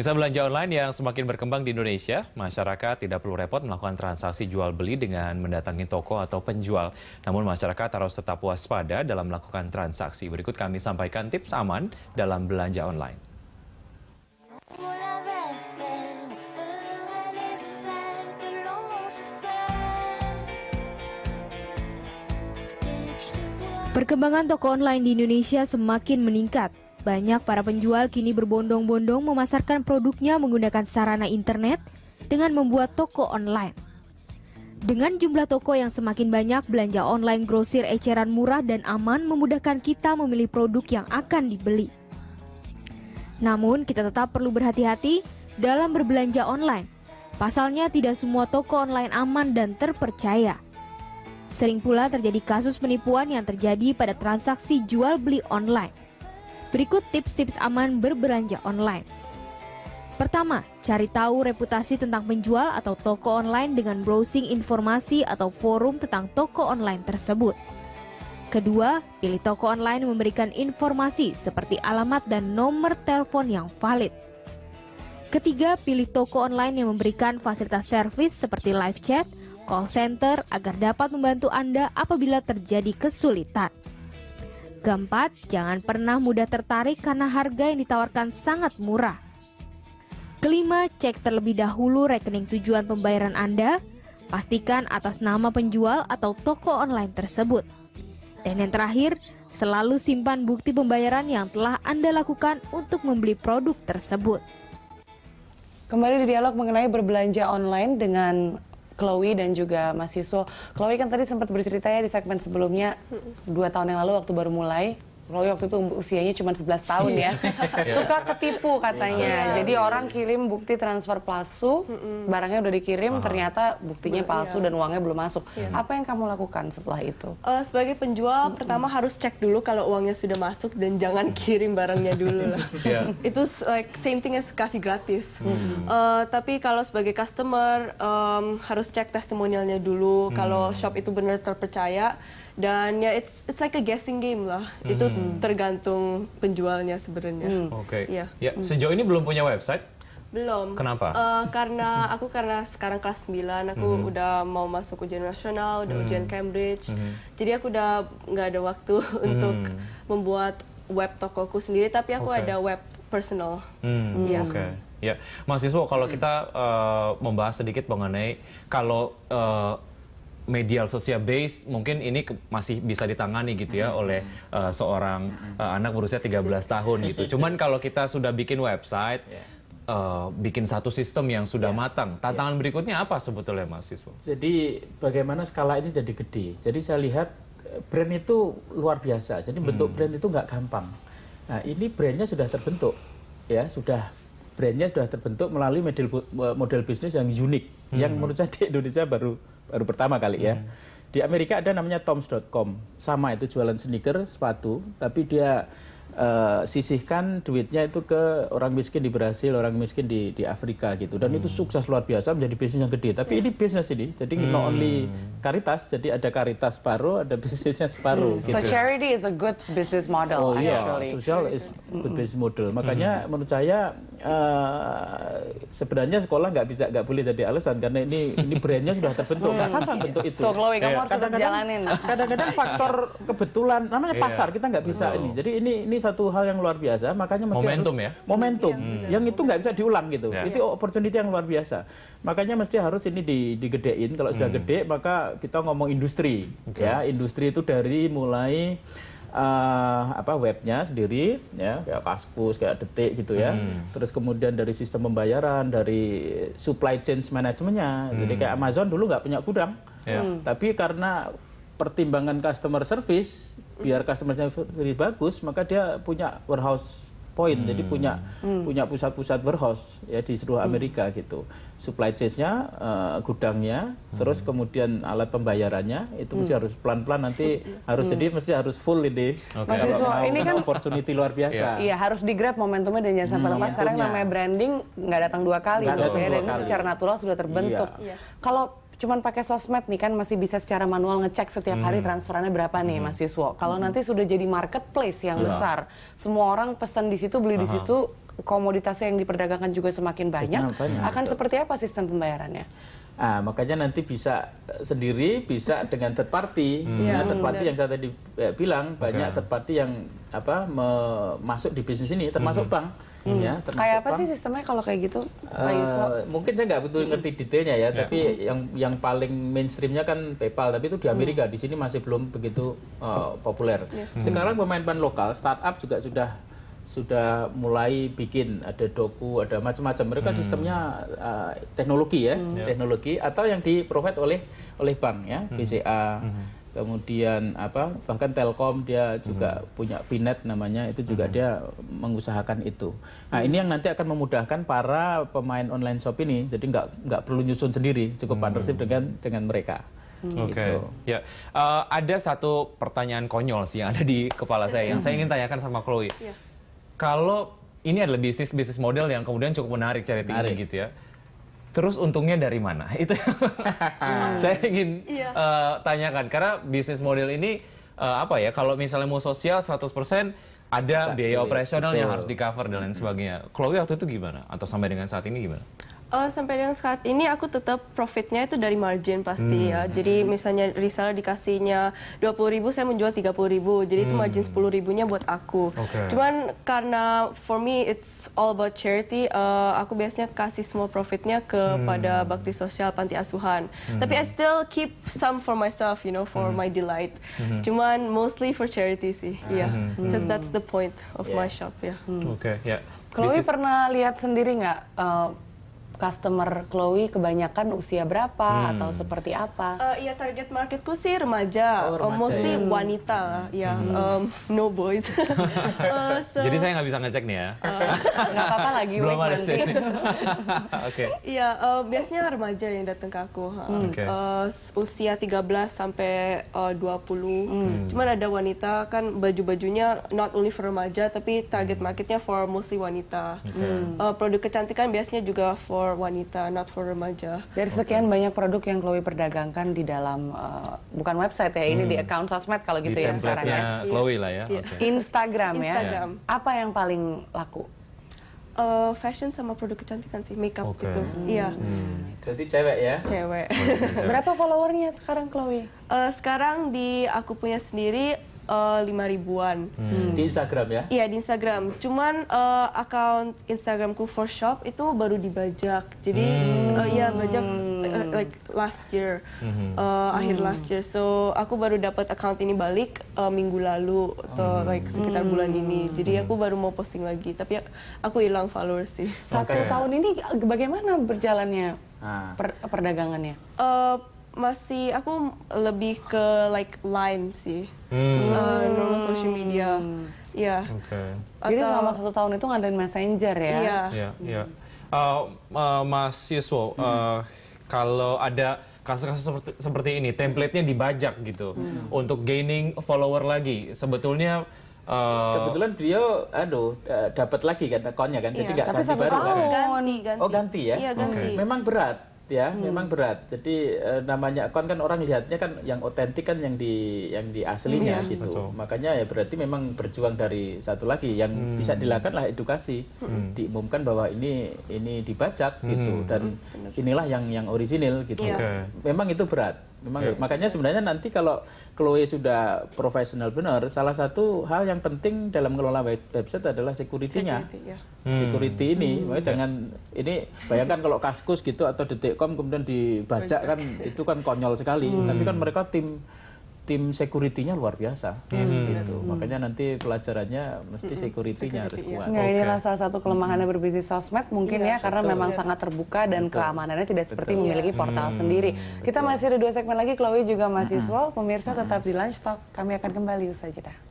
Pemirsa belanja online yang semakin berkembang di Indonesia, masyarakat tidak perlu repot melakukan transaksi jual beli dengan mendatangi toko atau penjual. Namun masyarakat harus tetap waspada dalam melakukan transaksi. Berikut kami sampaikan tips aman dalam belanja online. Perkembangan toko online di Indonesia semakin meningkat. Banyak para penjual kini berbondong-bondong memasarkan produknya menggunakan sarana internet dengan membuat toko online. Dengan jumlah toko yang semakin banyak, belanja online grosir eceran murah dan aman memudahkan kita memilih produk yang akan dibeli. Namun, kita tetap perlu berhati-hati dalam berbelanja online. Pasalnya, tidak semua toko online aman dan terpercaya. Sering pula terjadi kasus penipuan yang terjadi pada transaksi jual beli online. Berikut tips-tips aman berbelanja online. Pertama, cari tahu reputasi tentang penjual atau toko online dengan browsing informasi atau forum tentang toko online tersebut. Kedua, pilih toko online memberikan informasi seperti alamat dan nomor telepon yang valid. Ketiga, pilih toko online yang memberikan fasilitas servis seperti live chat, call center agar dapat membantu Anda apabila terjadi kesulitan. Keempat, jangan pernah mudah tertarik karena harga yang ditawarkan sangat murah. Kelima, cek terlebih dahulu rekening tujuan pembayaran Anda. Pastikan atas nama penjual atau toko online tersebut. Dan yang terakhir, selalu simpan bukti pembayaran yang telah Anda lakukan untuk membeli produk tersebut. Kembali di dialog mengenai berbelanja online dengan Chloe dan juga Mas Yusuf. Chloe kan tadi sempat bercerita ya di segmen sebelumnya dua tahun yang lalu waktu baru mulai kalau waktu itu usianya cuma 11 tahun ya, iya. suka ketipu katanya. Iya. Iya. Jadi orang kirim bukti transfer palsu, barangnya udah dikirim, ternyata buktinya palsu dan uangnya belum masuk. Apa yang kamu lakukan setelah itu? Uh, sebagai penjual, pertama harus cek dulu kalau uangnya sudah masuk dan jangan mm. kirim barangnya dulu lah. Itu like same thing as kasih gratis. Uh, tapi kalau sebagai customer um, harus cek testimonialnya dulu. Kalau mm. shop itu benar terpercaya dan ya it's it's like a guessing game lah hmm. itu tergantung penjualnya sebenarnya hmm. oke okay. Iya. ya yeah. hmm. sejauh ini belum punya website belum. Kenapa? Uh, karena aku karena sekarang kelas 9 aku -hmm. udah mau masuk ujian nasional, udah -hmm. ujian Cambridge. -hmm. Jadi aku udah nggak ada waktu -hmm. untuk membuat web tokoku sendiri tapi aku okay. ada web personal. Mm, yeah. Oke. Okay. Ya, mahasiswa kalau hmm. kita uh, membahas sedikit mengenai kalau uh, media sosial base mungkin ini ke, masih bisa ditangani gitu ya hmm. oleh uh, seorang uh, anak berusia 13 tahun gitu. Cuman kalau kita sudah bikin website yeah. uh, bikin satu sistem yang sudah yeah. matang. Tantangan yeah. berikutnya apa sebetulnya Mas Yusuf? Jadi bagaimana skala ini jadi gede. Jadi saya lihat brand itu luar biasa. Jadi hmm. bentuk hmm. brand itu nggak gampang. Nah, ini brandnya sudah terbentuk ya, sudah brandnya sudah terbentuk melalui model model bisnis yang unik yang hmm. menurut saya di Indonesia baru baru pertama kali ya. Hmm. Di Amerika ada namanya toms.com. Sama itu jualan sneaker, sepatu, tapi dia uh, sisihkan duitnya itu ke orang miskin di Brasil, orang miskin di di Afrika gitu. Dan hmm. itu sukses luar biasa menjadi bisnis yang gede. Tapi hmm. ini bisnis ini. Jadi hmm. not only karitas, jadi ada karitas separuh, ada bisnisnya separuh hmm. gitu. So charity is a good business model oh, iya. actually. Yeah. Social is good business model. Makanya hmm. menurut saya uh, sebenarnya sekolah nggak bisa nggak boleh jadi alasan karena ini ini brandnya sudah terbentuk nggak hmm. kapan iya. bentuk itu iya. kadang-kadang faktor kebetulan namanya iya. pasar kita nggak bisa ini jadi ini ini satu hal yang luar biasa makanya mesti momentum harus, ya momentum hmm. yang itu nggak bisa diulang gitu yeah. itu opportunity yang luar biasa makanya mesti harus ini di, digedein kalau sudah hmm. gede maka kita ngomong industri okay. ya industri itu dari mulai uh, apa webnya sendiri ya kayak Kaskus kayak Detik gitu ya hmm. terus kemudian dari sistem pembayaran dari supply chain manajemennya hmm. jadi kayak Amazon dulu nggak punya gudang yeah. hmm. tapi karena pertimbangan customer service biar customer service bagus maka dia punya warehouse point. Hmm. Jadi punya hmm. punya pusat-pusat warehouse ya di seluruh hmm. Amerika hmm. gitu. Supply chain-nya, uh, gudangnya, hmm. terus kemudian alat pembayarannya itu hmm. mesti harus pelan-pelan nanti harus hmm. jadi mesti harus full ini. Okay. Mas ini kan opportunity luar biasa. Iya, iya harus di grab momentumnya dan jangan sampai hmm. lepas. Sekarang namanya branding nggak datang dua kali, gitu ya. Dan ini secara natural sudah terbentuk. Yeah. Kalau cuman pakai sosmed nih kan masih bisa secara manual ngecek setiap hmm. hari transferannya berapa nih hmm. Mas Yuswo. Kalau hmm. nanti sudah jadi marketplace yang ya. besar, semua orang pesan di situ, beli Aha. di situ, komoditasnya yang diperdagangkan juga semakin banyak. banyak akan betul. seperti apa sistem pembayarannya? Ah, makanya nanti bisa eh, sendiri, bisa dengan third party. Hmm. Nah, ya, third party yang saya tadi eh, bilang banyak okay. third party yang apa masuk di bisnis ini, termasuk hmm. bank Hmm. Ya, kayak apa sih sistemnya kalau kayak gitu? Uh, mungkin saya nggak betul ngerti detailnya ya, yeah. tapi yang yang paling mainstreamnya kan PayPal, tapi itu di hmm. Amerika, hmm. di sini masih belum begitu uh, populer. Yeah. Hmm. Sekarang pemain-pemain lokal, startup juga sudah sudah mulai bikin ada doku, ada macam-macam. Mereka hmm. sistemnya uh, teknologi ya, hmm. Ya. teknologi atau yang di provide oleh oleh bank ya, BCA. Hmm kemudian apa bahkan Telkom dia juga hmm. punya Pinet namanya itu juga hmm. dia mengusahakan itu. Nah hmm. ini yang nanti akan memudahkan para pemain online shop ini jadi nggak nggak perlu nyusun sendiri cukup hmm. partnership dengan dengan mereka. Hmm. Gitu. Oke, okay. gitu. ya uh, ada satu pertanyaan konyol sih yang ada di kepala saya yang saya ingin hmm. tanyakan sama Chloe. Yeah. Kalau ini adalah bisnis bisnis model yang kemudian cukup menarik cari tinggi gitu ya Terus untungnya dari mana? Itu hmm. saya ingin iya. uh, tanyakan karena bisnis model ini uh, apa ya? Kalau misalnya mau sosial 100% ada biaya operasional yang harus di cover dan lain sebagainya. Chloe waktu itu gimana? Atau sampai dengan saat ini gimana? Uh, sampai dengan saat ini aku tetap profitnya itu dari margin pasti hmm. ya. Jadi hmm. misalnya reseller dikasihnya 20 ribu, saya menjual 30 ribu. Jadi hmm. itu margin 10 ribunya buat aku. Okay. Cuman karena for me it's all about charity, uh, aku biasanya kasih semua profitnya kepada hmm. bakti sosial panti asuhan. Hmm. Tapi I still keep some for myself, you know, for hmm. my delight. Hmm. Cuman mostly for charity sih, hmm. ya. Yeah. Hmm. Because that's the point of yeah. my shop, hmm. ya. Oke, okay, ya. Yeah. Kalau pernah lihat sendiri nggak? Uh, customer Chloe kebanyakan usia berapa hmm. atau seperti apa? Uh, target marketku sih remaja, oh, remaja uh, mostly ya. wanita lah, ya um, no boys. uh, so, Jadi saya nggak bisa ngecek nih ya? Nggak uh, apa-apa lagi, belum ada cek. Oke. Iya, biasanya remaja yang datang ke aku, hmm. okay. uh, usia 13 sampai uh, 20. Hmm. Cuman ada wanita kan baju-bajunya not only for remaja tapi target hmm. marketnya for mostly wanita. Okay. Hmm. Uh, produk kecantikan biasanya juga for for wanita, not for remaja. Dari sekian okay. banyak produk yang Chloe perdagangkan di dalam uh, bukan website ya, hmm. ini di hmm. account sosmed kalau gitu di ya sekarang ya. Chloe lah ya. Yeah. Okay. Instagram, Instagram ya. Apa yang paling laku? Uh, fashion sama produk kecantikan sih, makeup okay. gitu. Hmm. Iya. Hmm. Jadi cewek ya? Cewek. Berapa followernya sekarang Chloe? Uh, sekarang di aku punya sendiri uh, ribuan. Hmm. Di Instagram ya? Iya, di Instagram. Cuman uh, account Instagramku for shop itu baru dibajak. Jadi hmm. uh, ya bajak uh, like last year. Hmm. Uh, akhir hmm. last year. So aku baru dapat account ini balik uh, minggu lalu atau hmm. like sekitar hmm. bulan ini. Jadi aku baru mau posting lagi, tapi aku hilang followers sih. Satu okay. tahun ini bagaimana berjalannya? ah. Per perdagangannya? Uh, masih aku lebih ke like Line sih hmm. uh, normal social media hmm. ya yeah. okay. jadi selama satu tahun itu ngadain messenger ya iya yeah. Hmm. yeah, yeah. uh, uh, Mas Yuswo uh, hmm. kalau ada kasus-kasus seperti, seperti ini template-nya dibajak gitu hmm. untuk gaining follower lagi sebetulnya Uh, kebetulan dia aduh anu, dapat lagi kan akunnya kan jadi iya. nggak ganti baru kan oh, ganti, ganti. oh ganti ya iya, ganti. Okay. memang berat ya hmm. memang berat jadi e, namanya akun kan orang lihatnya kan yang otentik kan yang di yang di aslinya hmm. gitu Betul. makanya ya berarti memang berjuang dari satu lagi yang hmm. bisa dilakukan lah edukasi hmm. diumumkan bahwa ini ini dibajak gitu. hmm. gitu dan hmm. inilah yang yang orisinil gitu iya. okay. memang itu berat Memang yeah. makanya sebenarnya nanti kalau Chloe sudah profesional benar, salah satu hal yang penting dalam mengelola website adalah security-nya. Security, iya. hmm. security hmm. ini, hmm. makanya jangan ini bayangkan kalau Kaskus gitu atau Detikcom kemudian dibajak kan itu kan konyol sekali. Hmm. Tapi kan hmm. mereka tim tim security-nya luar biasa. Hmm. Gitu. Hmm. Makanya nanti pelajarannya mesti hmm, security-nya hmm. harus kuat. Nah, okay. inilah salah satu kelemahannya hmm. berbisnis sosmed mungkin ya, ya karena betul, memang ya. sangat terbuka dan Betul. keamanannya tidak seperti Betul. memiliki portal hmm. sendiri. Betul. Kita masih ada dua segmen lagi, Chloe juga hmm. mahasiswa. Pemirsa tetap di Lunch Talk. Kami akan kembali usai jeda.